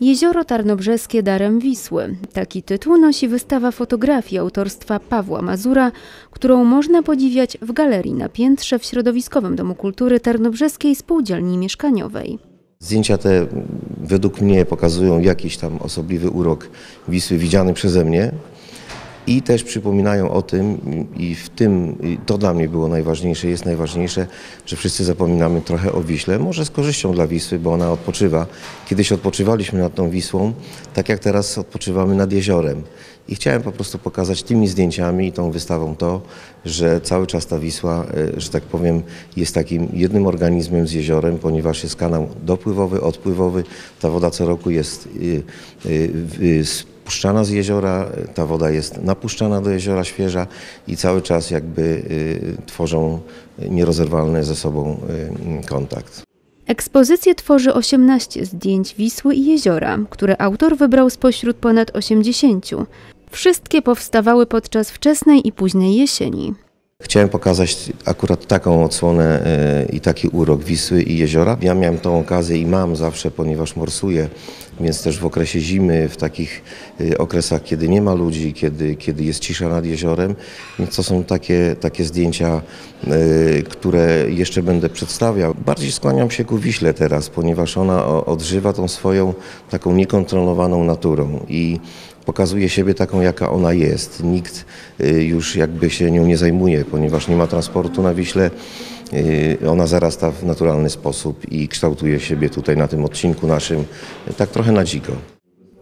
Jezioro Tarnobrzeskie darem Wisły. Taki tytuł nosi wystawa fotografii autorstwa Pawła Mazura, którą można podziwiać w galerii na piętrze w Środowiskowym Domu Kultury Tarnobrzeskiej Spółdzielni Mieszkaniowej. Zdjęcia te według mnie pokazują jakiś tam osobliwy urok Wisły widziany przeze mnie, i też przypominają o tym i w tym, i to dla mnie było najważniejsze, jest najważniejsze, że wszyscy zapominamy trochę o Wiśle, może z korzyścią dla Wisły, bo ona odpoczywa. Kiedyś odpoczywaliśmy nad tą Wisłą, tak jak teraz odpoczywamy nad jeziorem. I chciałem po prostu pokazać tymi zdjęciami i tą wystawą to, że cały czas ta Wisła, e, że tak powiem, jest takim jednym organizmem z jeziorem, ponieważ jest kanał dopływowy, odpływowy. Ta woda co roku jest y, puszczana z jeziora, ta woda jest napuszczana do jeziora świeża i cały czas jakby y, tworzą nierozerwalny ze sobą y, kontakt. Ekspozycję tworzy 18 zdjęć Wisły i jeziora, które autor wybrał spośród ponad 80. Wszystkie powstawały podczas wczesnej i późnej jesieni. Chciałem pokazać akurat taką odsłonę y, i taki urok Wisły i jeziora. Ja miałem tą okazję i mam zawsze, ponieważ morsuję więc też w okresie zimy, w takich y, okresach, kiedy nie ma ludzi, kiedy, kiedy jest cisza nad jeziorem, więc to są takie, takie zdjęcia, y, które jeszcze będę przedstawiał. Bardziej skłaniam się ku Wiśle teraz, ponieważ ona odżywa tą swoją taką niekontrolowaną naturą i pokazuje siebie taką, jaka ona jest. Nikt y, już jakby się nią nie zajmuje, ponieważ nie ma transportu na Wiśle. Y, ona zarasta w naturalny sposób i kształtuje siebie tutaj na tym odcinku naszym, tak trochę na dziko.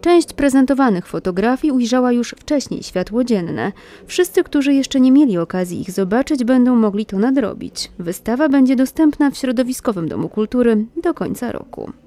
Część prezentowanych fotografii ujrzała już wcześniej światło dzienne. Wszyscy, którzy jeszcze nie mieli okazji ich zobaczyć, będą mogli to nadrobić. Wystawa będzie dostępna w Środowiskowym Domu Kultury do końca roku.